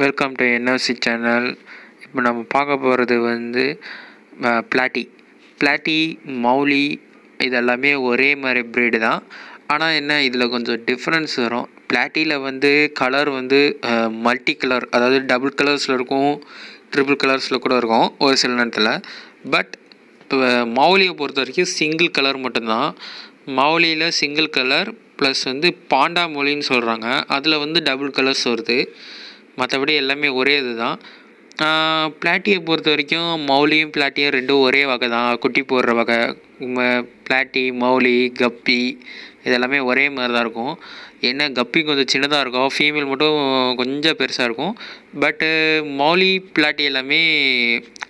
welcome to NOC channel இப்போ நம்ம பார்க்க போகிறது வந்து பிளாட்டி பிளாட்டி மௌலி இதெல்லாமே ஒரே மாதிரி பிரீடு தான் ஆனால் என்ன இதில் கொஞ்சம் டிஃப்ரென்ஸ் வரும் பிளாட்டியில் வந்து கலர் வந்து மல்டி கலர் அதாவது டபுள் கலர்ஸில் இருக்கும் ட்ரிபிள் கலர்ஸில் கூட இருக்கும் ஒரு சில நேரத்தில் பட் மௌலியை பொறுத்த வரைக்கும் சிங்கிள் கலர் மட்டும்தான் மௌலியில் சிங்கிள் கலர் ப்ளஸ் வந்து பாண்டா மொழின்னு சொல்கிறாங்க அதில் வந்து டபுள் கலர்ஸ் வருது மற்றபடி எல்லாமே ஒரே இது தான் பிளாட்டியை பொறுத்த வரைக்கும் மௌலியும் பிளாட்டியும் ரெண்டும் ஒரே வகை தான் குட்டி போடுற வகை பிளாட்டி மௌலி கப்பி இதெல்லாமே ஒரே மாதிரி தான் இருக்கும் ஏன்னா கப்பி கொஞ்சம் சின்னதாக இருக்கும் ஃபீமேல் மட்டும் கொஞ்சம் பெருசாக இருக்கும் பட்டு மௌலி பிளாட்டி எல்லாமே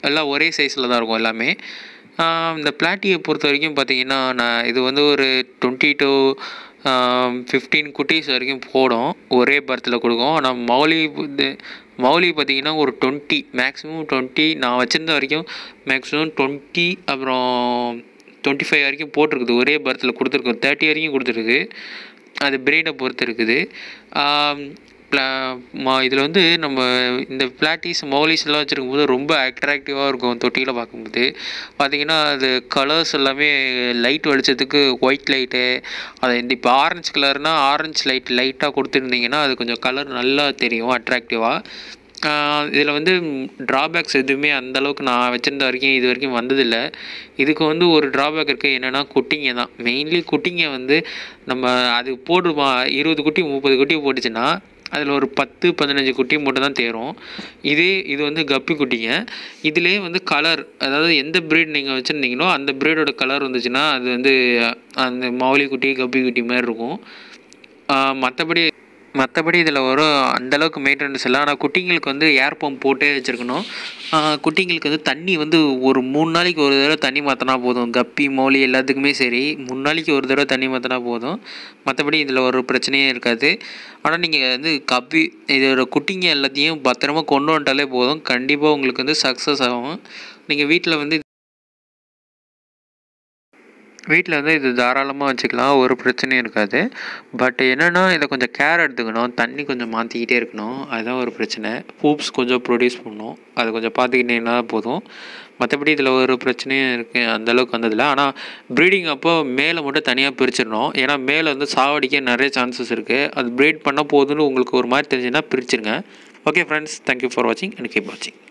எல்லாம் ஒரே சைஸில் தான் இருக்கும் எல்லாமே இந்த பிளாட்டியை பொறுத்த வரைக்கும் பார்த்திங்கன்னா நான் இது வந்து ஒரு டுவெண்ட்டி டூ ஃபிஃப்டீன் குட்டீஸ் வரைக்கும் போடும் ஒரே பர்த்தில் கொடுக்கும் ஆனால் மௌலி இது மௌலி பார்த்திங்கன்னா ஒரு டுவெண்ட்டி மேக்ஸிமம் டுவெண்ட்டி நான் வச்சுருந்த வரைக்கும் மேக்ஸிமம் டுவெண்ட்டி அப்புறம் டுவெண்ட்டி ஃபைவ் வரைக்கும் போட்டிருக்குது ஒரே பர்த்தில் கொடுத்துருக்கோம் தேர்ட்டி வரைக்கும் கொடுத்துருக்கு அது பிரீடை பொறுத்து இருக்குது பிளா இதில் வந்து நம்ம இந்த பிளாட்டிஸ் மௌலிஸ்லாம் எல்லாம் வச்சுருக்கும்போது ரொம்ப அட்ராக்டிவாக இருக்கும் தொட்டியில் பார்க்கும்போது பார்த்திங்கன்னா அது கலர்ஸ் எல்லாமே லைட் வலிச்சதுக்கு ஒயிட் லைட்டு அது இந்த இப்போ ஆரஞ்சு கலர்னால் ஆரஞ்சு லைட் லைட்டாக கொடுத்துருந்தீங்கன்னா அது கொஞ்சம் கலர் நல்லா தெரியும் அட்ராக்டிவாக இதில் வந்து ட்ராபேக்ஸ் எதுவுமே அந்தளவுக்கு நான் வச்சுருந்த வரைக்கும் இது வரைக்கும் வந்ததில்லை இதுக்கு வந்து ஒரு ட்ராபேக் இருக்குது என்னென்னா குட்டிங்க தான் மெயின்லி குட்டிங்க வந்து நம்ம அது போடுமா இருபது குட்டி முப்பது குட்டி போட்டுச்சுன்னா அதில் ஒரு பத்து பதினஞ்சு குட்டி மட்டும் தான் தேரும் இதே இது வந்து கப்பி குட்டிங்க இதுலேயே வந்து கலர் அதாவது எந்த ப்ரீட் நீங்கள் வச்சுருந்தீங்களோ அந்த ப்ரீடோட கலர் வந்துச்சுன்னா அது வந்து அந்த மௌலி குட்டி கப்பி குட்டி மாதிரி இருக்கும் மற்றபடி மற்றபடி இதில் ஒரு அந்தளவுக்கு மெயின்டெனன்ஸ் இல்லை ஆனால் குட்டிங்களுக்கு வந்து ஏர் பம்ப் போட்டே வச்சுருக்கணும் குட்டிங்களுக்கு வந்து தண்ணி வந்து ஒரு மூணு நாளைக்கு ஒரு தடவை தண்ணி மாற்றினா போதும் கப்பி மோலி எல்லாத்துக்குமே சரி மூணு நாளைக்கு ஒரு தடவை தண்ணி மாற்றினா போதும் மற்றபடி இதில் ஒரு பிரச்சனையும் இருக்காது ஆனால் நீங்கள் வந்து கப்பி இதோட குட்டிங்க எல்லாத்தையும் பத்திரமா கொண்டு வந்துட்டாலே போதும் கண்டிப்பாக உங்களுக்கு வந்து சக்ஸஸ் ஆகும் நீங்கள் வீட்டில் வந்து வீட்டில் வந்து இது தாராளமாக வச்சுக்கலாம் ஒரு பிரச்சனையும் இருக்காது பட் என்னென்னா இதை கொஞ்சம் கேர் எடுத்துக்கணும் தண்ணி கொஞ்சம் மாற்றிக்கிட்டே இருக்கணும் அதுதான் ஒரு பிரச்சனை பூப்ஸ் கொஞ்சம் ப்ரொடியூஸ் பண்ணணும் அதை கொஞ்சம் பார்த்துக்கிட்டீங்கன்னா போதும் மற்றபடி இதில் ஒரு பிரச்சனையும் இருக்குது அந்தளவுக்கு வந்ததில்லை ஆனால் ப்ரீடிங் அப்போ மேலே மட்டும் தனியாக பிரிச்சிடணும் ஏன்னா மேலே வந்து சாவடிக்க நிறைய சான்சஸ் இருக்குது அது ப்ரீட் பண்ணால் போதும்னு உங்களுக்கு ஒரு மாதிரி தெரிஞ்சுன்னா பிரிச்சுருங்க ஓகே ஃப்ரெண்ட்ஸ் தேங்க்யூ ஃபார் வாட்சிங் அண்ட் கீப் வாட்சிங்